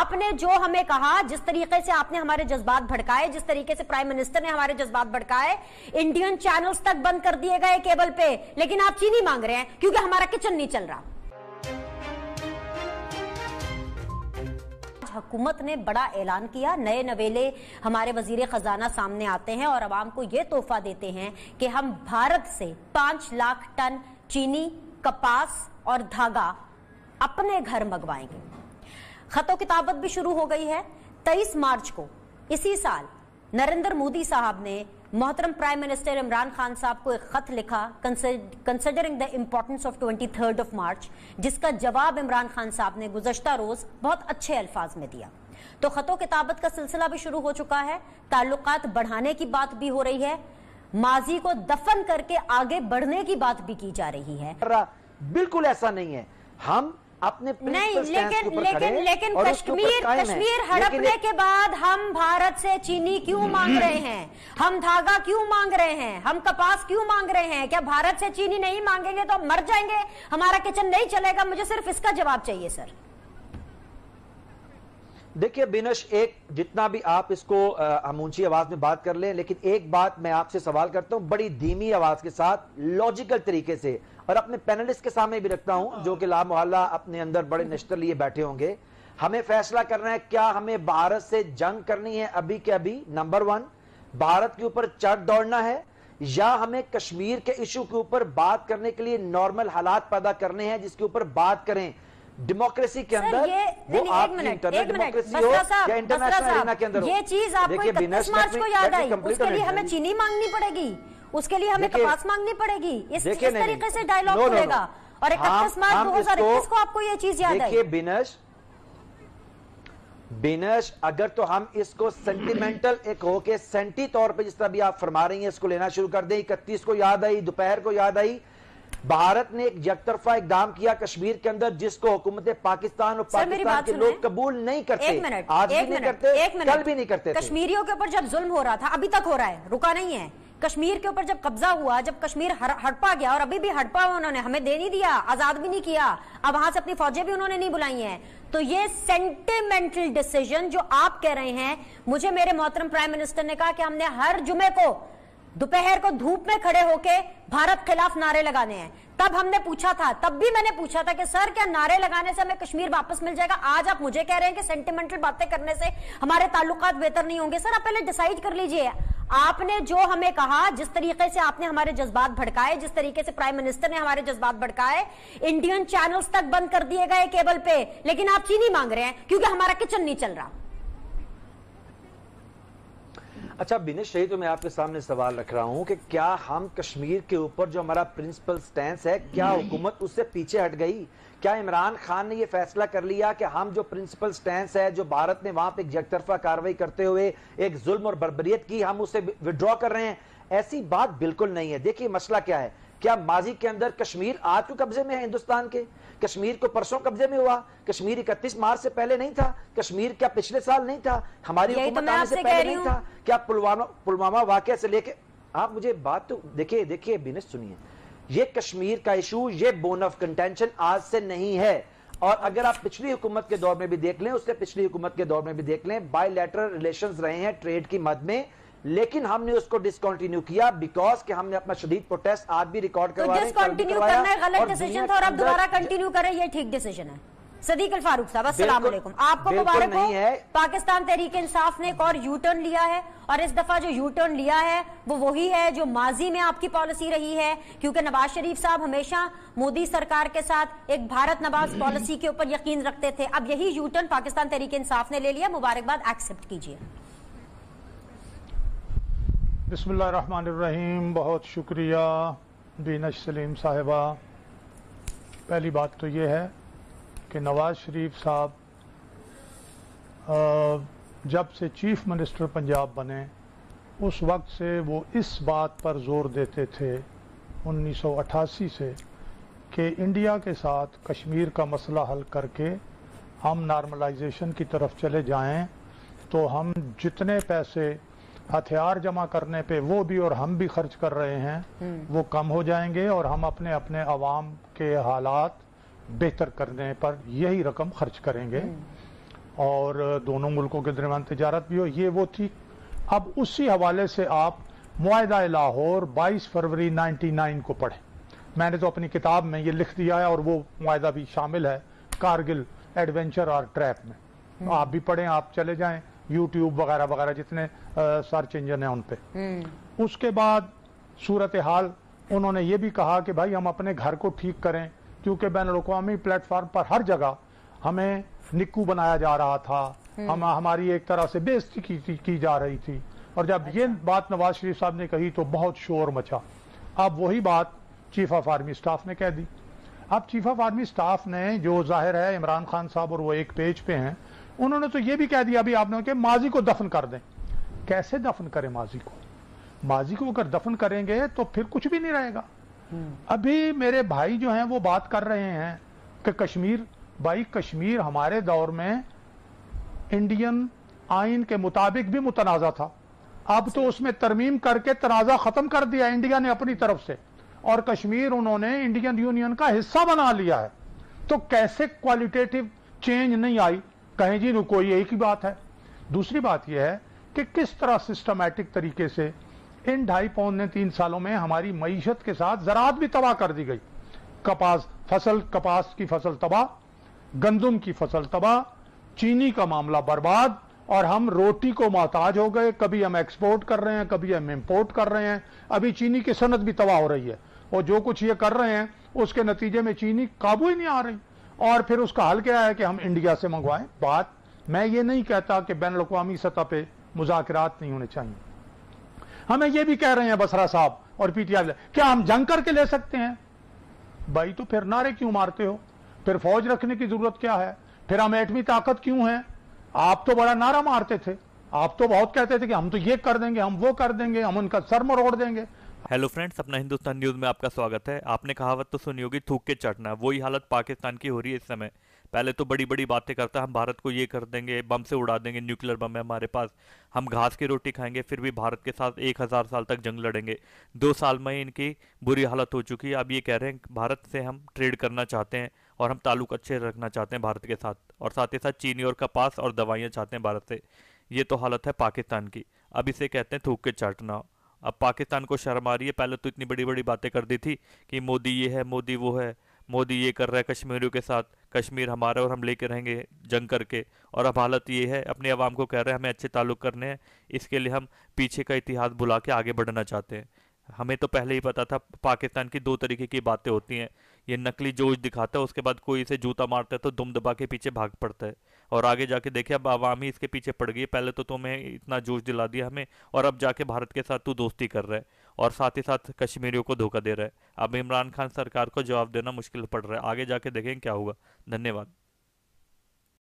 आपने जो हमें कहा जिस तरीके से आपने हमारे जज्बात भड़काए जिस तरीके से प्राइम मिनिस्टर ने हमारे जज्बात भड़काए इंडियन चैनल्स तक बंद कर दिए गए केबल पे लेकिन आप चीनी मांग रहे हैं क्योंकि हमारा किचन नहीं चल रहा हुकूमत ने बड़ा ऐलान किया नए नवेले हमारे वजीर खजाना सामने आते हैं और आवाम को यह तोहफा देते हैं कि हम भारत से पांच लाख टन चीनी कपास और धागा अपने घर मंगवाएंगे खतों किताबत भी शुरू हो गई है तेईस मार्च को इसी साल नरेंद्र मोदी साहब ने मोहतरम प्राइम मिनिस्टर इमरान खान साहब को एक खत लिखा considering the importance of twenty third of March जिसका जवाब इमरान खान साहब ने गुजश्ता रोज बहुत अच्छे अल्फाज में दिया तो खतों किताबत का सिलसिला भी शुरू हो चुका है ताल्लुकात बढ़ाने की बात भी हो रही है माजी को दफन करके आगे बढ़ने की बात भी की जा रही है बिल्कुल ऐसा नहीं है हम अपने नहीं लेकिन लेकिन लेकिन कश्मीर कश्मीर हड़पने के बाद हम भारत से चीनी क्यों हम्म। मांग रहे हैं हम धागा क्यों मांग रहे हैं हम कपास क्यों मांग रहे हैं क्या भारत से चीनी नहीं मांगेंगे तो हम मर जाएंगे हमारा किचन नहीं चलेगा मुझे सिर्फ इसका जवाब चाहिए सर देखिए बिनश एक जितना भी आप इसको अमूंची आवाज में बात कर लें लेकिन एक बात मैं आपसे सवाल करता हूं बड़ी धीमी आवाज के साथ लॉजिकल तरीके से और अपने पैनलिस्ट के सामने भी रखता हूं हाँ। जो कि ला मोहल्ला अपने अंदर बड़े नश्तर लिए बैठे होंगे हमें फैसला करना है क्या हमें भारत से जंग करनी है अभी के अभी नंबर वन भारत के ऊपर चट दौड़ना है या हमें कश्मीर के इशू के ऊपर बात करने के लिए नॉर्मल हालात पैदा करने हैं जिसके ऊपर बात करें डेमोक्रेसी के अंदर ये, वो आप इंटरनल डेमोक्रेसी हो या इंटरनेशनल अरीना के अंदर ये चीज आपको इकतीस मार्च को याद आई उसके लिए हमें चीनी मांगनी पड़ेगी उसके लिए हमें कपास मांगनी पड़ेगी इस, तरीके से डायलॉग होगा और इकतीस मार्च दो हजार इक्कीस को आपको ये चीज याद आई बिनश बिनश अगर तो हम इसको सेंटिमेंटल एक होके सेंटी तौर पे जिस तरह भी आप फरमा रही हैं इसको लेना शुरू कर दें इकतीस को याद आई दोपहर को याद आई भारत ने एक यकतरफा इकदाम किया कश्मीर के अंदर जिसको हुकूमत पाकिस्तान और पाकिस्तान के लोग कबूल नहीं करते आज भी नहीं करते कल भी नहीं करते कश्मीरियों के ऊपर जब जुल्म हो रहा था अभी तक हो रहा है रुका नहीं है कश्मीर के ऊपर जब कब्जा हुआ जब कश्मीर हड़पा गया और अभी भी हड़पा हुआ उन्होंने हमें दे नहीं दिया आजाद भी नहीं किया अब वहां से अपनी फौजें भी उन्होंने नहीं बुलाई हैं तो ये सेंटिमेंटल डिसीजन जो आप कह रहे हैं मुझे मेरे मोहतरम प्राइम मिनिस्टर ने कहा कि हमने हर जुमे को दोपहर को धूप में खड़े होके भारत खिलाफ नारे लगाने हैं तब हमने पूछा था तब भी मैंने पूछा था कि सर क्या नारे लगाने से हमें कश्मीर वापस मिल जाएगा आज आप मुझे कह रहे हैं कि सेंटिमेंटल बातें करने से हमारे ताल्लुकात बेहतर नहीं होंगे सर आप पहले डिसाइड कर लीजिए आपने जो हमें कहा जिस तरीके से आपने हमारे जज्बात भड़काए जिस तरीके से प्राइम मिनिस्टर ने हमारे जज्बात भड़काए इंडियन चैनल्स तक बंद कर दिए गए केबल पे लेकिन आप चीनी मांग रहे हैं क्योंकि हमारा किचन नहीं चल रहा अच्छा बिनेश शही तो मैं आपके सामने सवाल रख रहा हूँ कि क्या हम कश्मीर के ऊपर जो हमारा प्रिंसिपल स्टैंड है क्या हुकूमत उससे पीछे हट गई क्या इमरान खान ने ये फैसला कर लिया कि हम जो प्रिंसिपल स्टैंड है जो भारत ने वहां पर एक यकतरफा कार्रवाई करते हुए एक जुल्म और बरबरीत की हम उसे विड्रॉ कर रहे हैं ऐसी बात बिल्कुल नहीं है देखिए मसला क्या है क्या माजी के अंदर कश्मीर आज क्यों कब्जे में है हिंदुस्तान के कश्मीर को परसों कब्जे में हुआ कश्मीर इकतीस मार्च से पहले नहीं था कश्मीर क्या पिछले साल नहीं था हमारी तो हुकूमत आने से पहले नहीं था क्या पुलवामा पुलवामा वाक्य से लेके आप मुझे बात तो देखिए देखिए बिनेस सुनिए ये कश्मीर का इशू ये बोन ऑफ कंटेंशन आज से नहीं है और अगर आप पिछली हुकूमत के दौर में भी देख लें उससे पिछली हुकूमत के दौर में भी देख लें बायलैटरल रिलेशंस रहे हैं ट्रेड की मद में लेकिन हमने उसको डिसकंटिन्यू किया बिकॉज कि हमने अपना शदीद प्रोटेस्ट आज भी रिकॉर्ड करवा तो डिसकंटिन्यू करना गलत डिसीजन था और अब दोबारा कंटिन्यू करें ये ठीक डिसीजन है सदीक अल फारूक साहब अस्सलाम वालेकुम आपको मुबारक हो पाकिस्तान तहरीक इंसाफ ने एक और यू टर्न लिया है और इस दफा जो यू टर्न लिया है वो वही है जो माजी में आपकी पॉलिसी रही है क्योंकि नवाज शरीफ साहब हमेशा मोदी सरकार के साथ एक भारत नवाज पॉलिसी के ऊपर यकीन रखते थे अब यही यू टर्न पाकिस्तान तहरीक इंसाफ ने ले लिया मुबारकबाद एक्सेप्ट कीजिए बिसमीम बहुत शुक्रिया बीनश सलीम साहिबा पहली बात तो ये है कि नवाज़ शरीफ साहब जब से चीफ मिनिस्टर पंजाब बने उस वक्त से वो इस बात पर ज़ोर देते थे 1988 से कि इंडिया के साथ कश्मीर का मसला हल करके हम नॉर्मलाइजेशन की तरफ चले जाएं तो हम जितने पैसे हथियार जमा करने पे वो भी और हम भी खर्च कर रहे हैं हम्म। वो कम हो जाएंगे और हम अपने अपने अवाम के हालात बेहतर करने पर यही रकम खर्च करेंगे हम्म। और दोनों मुल्कों के दरमियान तजारत भी हो ये वो थी अब उसी हवाले से आप मुआदा लाहौर 22 फरवरी 99 को पढ़ें मैंने तो अपनी किताब में ये लिख दिया है और वो मुआदा भी शामिल है कारगिल एडवेंचर और ट्रैप में हम्म। आप भी पढ़ें आप चले जाएं यूट्यूब वगैरह वगैरह जितने सर्च इंजन है उन पे हम्म। उसके बाद सूरत हाल उन्होंने ये भी कहा कि भाई हम अपने घर को ठीक करें क्योंकि बैन अवी प्लेटफॉर्म पर हर जगह हमें निक्कू बनाया जा रहा था हम्म। हम हमारी एक तरह से बेइज्जती की, की, की जा रही थी और जब ये अच्छा। बात नवाज शरीफ साहब ने कही तो बहुत शोर मचा अब वही बात चीफ ऑफ आर्मी स्टाफ ने कह दी अब चीफ ऑफ आर्मी स्टाफ ने जो जाहिर है इमरान खान साहब और वो एक पेज पे हैं उन्होंने तो ये भी कह दिया अभी आपने कि माजी को दफन कर दें कैसे दफन करें माजी को माजी को अगर दफन करेंगे तो फिर कुछ भी नहीं रहेगा हम्म। अभी मेरे भाई जो हैं वो बात कर रहे हैं कि कश्मीर भाई कश्मीर हमारे दौर में इंडियन आइन के मुताबिक भी मुतनाज़ा था अब तो उसमें तरमीम करके तनाज़ा ख़त्म कर दिया इंडिया ने अपनी तरफ से और कश्मीर उन्होंने इंडियन यूनियन का हिस्सा बना लिया है तो कैसे क्वालिटेटिव चेंज नहीं आई कहें जी रुको ये एक ही बात है दूसरी बात यह है कि किस तरह सिस्टमैटिक तरीके से इन ढाई पौने तीन सालों में हमारी मीशत के साथ ज़रात भी तबाह कर दी गई कपास फसल कपास की फसल तबाह गंदम की फसल तबाह चीनी का मामला बर्बाद और हम रोटी को मोहताज हो गए कभी हम एक्सपोर्ट कर रहे हैं कभी हम इंपोर्ट कर रहे हैं अभी चीनी की सनत भी तबाह हो रही है और जो कुछ ये कर रहे हैं उसके नतीजे में चीनी काबू ही नहीं आ रही और फिर उसका हल क्या है कि हम इंडिया से मंगवाएं बात मैं ये नहीं कहता कि बैन अवी सतह पर मुजाकर नहीं होने चाहिए हमें यह भी कह रहे हैं बसरा साहब और पीटीआई क्या हम जंग करके ले सकते हैं भाई तो फिर नारे क्यों मारते हो फिर फौज रखने की जरूरत क्या है फिर हम एटमी ताकत क्यों है आप तो बड़ा नारा मारते थे आप तो बहुत कहते थे कि हम तो ये कर देंगे हम वो कर देंगे हम उनका सर मरोड़ देंगे हेलो फ्रेंड्स अपना हिंदुस्तान न्यूज़ में आपका स्वागत है आपने कहावत तो सुनी होगी थूक के चटना वही हालत पाकिस्तान की हो रही है इस समय पहले तो बड़ी बड़ी बातें करता हम भारत को ये कर देंगे बम से उड़ा देंगे न्यूक्लियर बम है हमारे पास हम घास की रोटी खाएंगे फिर भी भारत के साथ एक हज़ार साल तक जंग लड़ेंगे दो साल में ही इनकी बुरी हालत हो चुकी है अब ये कह रहे हैं भारत से हम ट्रेड करना चाहते हैं और हम ताल्लुक अच्छे रखना चाहते हैं भारत के साथ और साथ ही साथ चीनी और कपास और दवाइयाँ चाहते हैं भारत से ये तो हालत है पाकिस्तान की अब इसे कहते हैं थूक के चाटना अब पाकिस्तान को शर्म आ रही है पहले तो इतनी बड़ी बड़ी बातें कर दी थी कि मोदी ये है मोदी वो है मोदी ये कर रहा है कश्मीरियों के साथ कश्मीर हमारा और हम लेके रहेंगे जंग करके और अब हालत ये है अपने आवाम को कह रहे हैं हमें अच्छे ताल्लुक करने हैं इसके लिए हम पीछे का इतिहास बुला के आगे बढ़ना चाहते हैं हमें तो पहले ही पता था पाकिस्तान की दो तरीके की बातें होती हैं ये नकली जोश दिखाता है उसके बाद कोई इसे जूता मारता है तो दुम दबा के पीछे भाग पड़ता है और आगे जाके देखे अब आवाम ही इसके पीछे पड़ गई पहले तो तुम्हें इतना जोश दिला दिया हमें और अब जाके भारत के साथ तू दोस्ती कर रहा है और साथ ही साथ कश्मीरियों को धोखा दे रहा है अब इमरान खान सरकार को जवाब देना मुश्किल पड़ रहा है आगे जाके देखें क्या होगा धन्यवाद